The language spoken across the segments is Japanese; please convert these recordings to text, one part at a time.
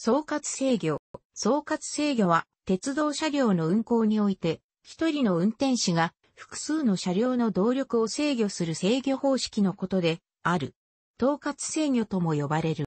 総括制御。総括制御は、鉄道車両の運行において、一人の運転士が複数の車両の動力を制御する制御方式のことで、ある。統括制御とも呼ばれる。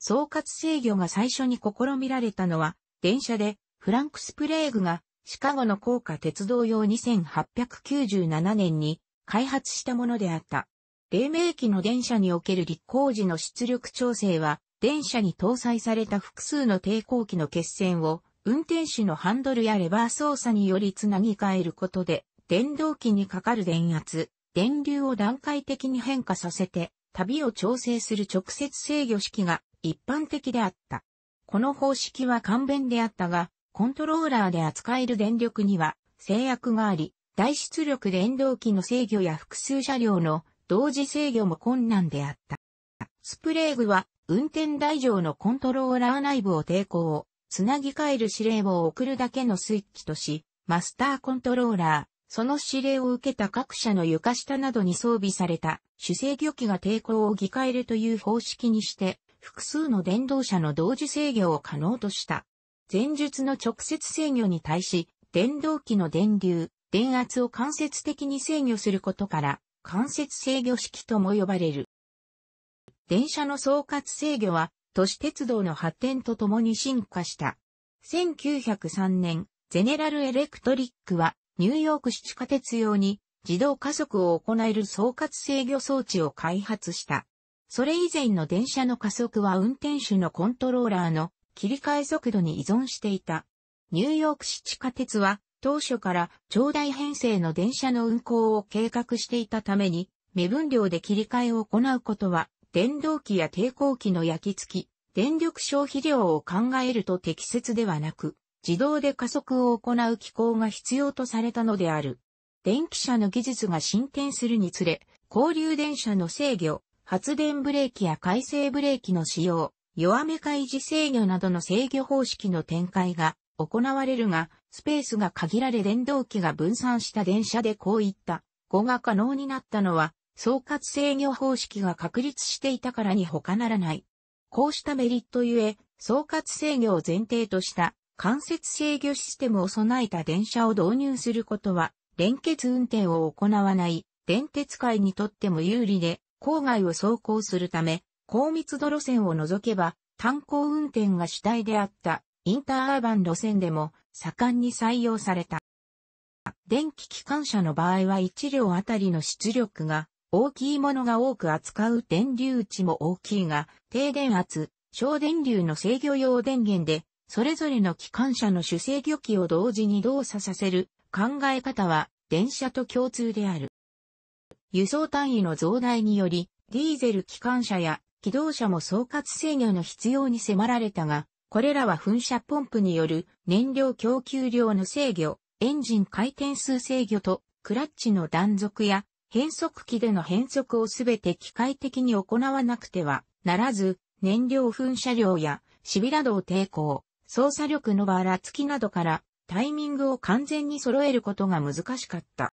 総括制御が最初に試みられたのは、電車で、フランクス・プレーグが、シカゴの高架鉄道用2897年に開発したものであった。黎明期の電車における立候時の出力調整は、電車に搭載された複数の抵抗器の結線を運転手のハンドルやレバー操作によりつなぎ替えることで、電動機にかかる電圧、電流を段階的に変化させて、旅を調整する直接制御式が一般的であった。この方式は簡便であったが、コントローラーで扱える電力には制約があり、大出力電動機の制御や複数車両の同時制御も困難であった。スプレーグは運転台上のコントローラー内部を抵抗を、つなぎ替える指令を送るだけのスイッチとし、マスターコントローラー、その指令を受けた各社の床下などに装備された主制御機が抵抗を議えるという方式にして、複数の電動車の同時制御を可能とした。前述の直接制御に対し、電動機の電流、電圧を間接的に制御することから、間接制御式とも呼ばれる。電車の総括制御は都市鉄道の発展とともに進化した。1903年、ゼネラルエレクトリックはニューヨーク市地下鉄用に自動加速を行える総括制御装置を開発した。それ以前の電車の加速は運転手のコントローラーの切り替え速度に依存していた。ニューヨーク市地下鉄は当初から長大編成の電車の運行を計画していたために目分量で切り替えを行うことは電動機や抵抗機の焼き付き、電力消費量を考えると適切ではなく、自動で加速を行う機構が必要とされたのである。電気車の技術が進展するにつれ、交流電車の制御、発電ブレーキや回生ブレーキの使用、弱め開示制御などの制御方式の展開が行われるが、スペースが限られ電動機が分散した電車でこういった語が可能になったのは、総括制御方式が確立していたからに他ならない。こうしたメリットゆえ、総括制御を前提とした間接制御システムを備えた電車を導入することは、連結運転を行わない電鉄界にとっても有利で、郊外を走行するため、高密度路線を除けば、炭鉱運転が主体であったインターアーバン路線でも盛んに採用された。電気機関車の場合は1両あたりの出力が大きいものが多く扱う電流値も大きいが、低電圧、小電流の制御用電源で、それぞれの機関車の主制御機を同時に動作させる考え方は電車と共通である。輸送単位の増大により、ディーゼル機関車や機動車も総括制御の必要に迫られたが、これらは噴射ポンプによる燃料供給量の制御、エンジン回転数制御とクラッチの断続や変速機での変速をすべて機械的に行わなくてはならず、燃料噴射量やシビラ度を抵抗、操作力のばらつきなどからタイミングを完全に揃えることが難しかった。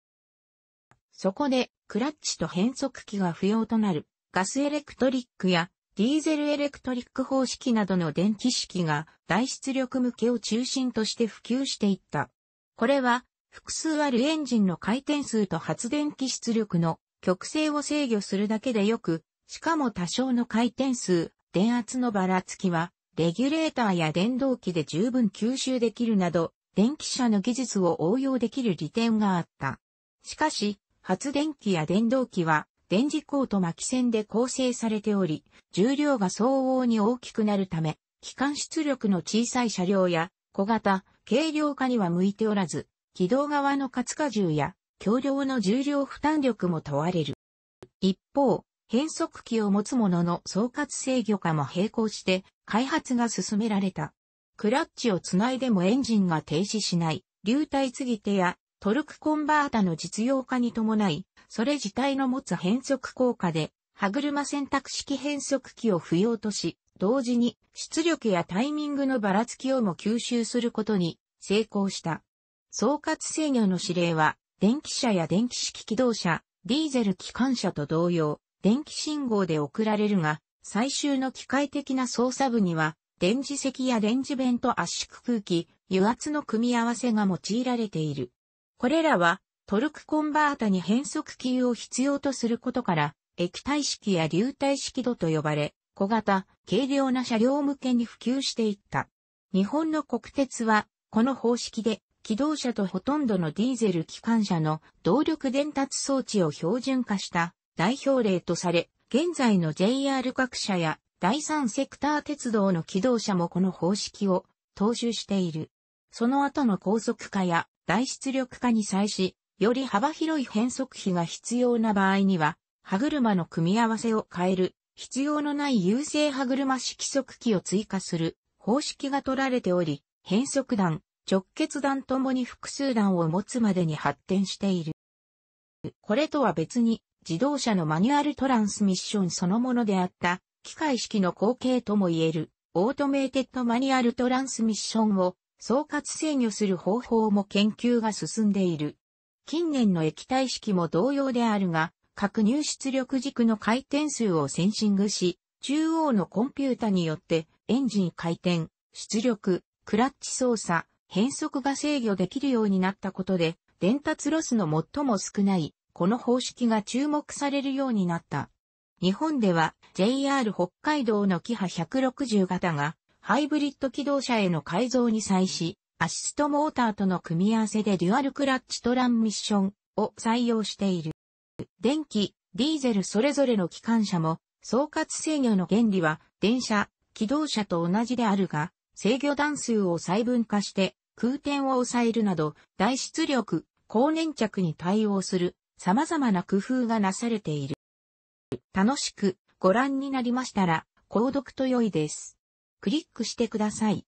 そこで、クラッチと変速機が不要となる、ガスエレクトリックやディーゼルエレクトリック方式などの電気式が大出力向けを中心として普及していった。これは複数あるエンジンの回転数と発電機出力の極性を制御するだけでよく、しかも多少の回転数、電圧のばらつきは、レギュレーターや電動機で十分吸収できるなど、電気車の技術を応用できる利点があった。しかし、発電機や電動機は、電磁鋼と巻線で構成されており、重量が相応に大きくなるため、機関出力の小さい車両や小型、軽量化には向いておらず、軌道側の活荷重や橋梁の重量負担力も問われる。一方、変速機を持つ者の総括制御化も並行して開発が進められた。クラッチをつないでもエンジンが停止しない流体継ぎ手やトルクコンバータの実用化に伴い、それ自体の持つ変速効果で歯車選択式変速機を不要とし、同時に出力やタイミングのばらつきをも吸収することに成功した。総括制御の指令は、電気車や電気式機動車、ディーゼル機関車と同様、電気信号で送られるが、最終の機械的な操作部には、電磁石や電磁弁と圧縮空気、油圧の組み合わせが用いられている。これらは、トルクコンバータに変速機を必要とすることから、液体式や流体式度と呼ばれ、小型、軽量な車両向けに普及していった。日本の国鉄は、この方式で機動車とほとんどのディーゼル機関車の動力伝達装置を標準化した代表例とされ、現在の JR 各社や第三セクター鉄道の機動車もこの方式を踏襲している。その後の高速化や大出力化に際し、より幅広い変速比が必要な場合には、歯車の組み合わせを変える、必要のない優勢歯車式速機を追加する方式が取られており、変速弾、直結弾ともに複数弾を持つまでに発展している。これとは別に、自動車のマニュアルトランスミッションそのものであった、機械式の後継とも言える、オートメーテッドマニュアルトランスミッションを総括制御する方法も研究が進んでいる。近年の液体式も同様であるが、各入出力軸の回転数をセンシングし、中央のコンピュータによってエンジン回転、出力、クラッチ操作、変速が制御できるようになったことで、伝達ロスの最も少ない、この方式が注目されるようになった。日本では JR 北海道のキハ160型がハイブリッド機動車への改造に際し、アシストモーターとの組み合わせでデュアルクラッチトランミッションを採用している。電気、ディーゼルそれぞれの機関車も総括制御の原理は電車、機動車と同じであるが、制御段数を細分化して空転を抑えるなど、大出力、高粘着に対応する様々な工夫がなされている。楽しくご覧になりましたら、購読と良いです。クリックしてください。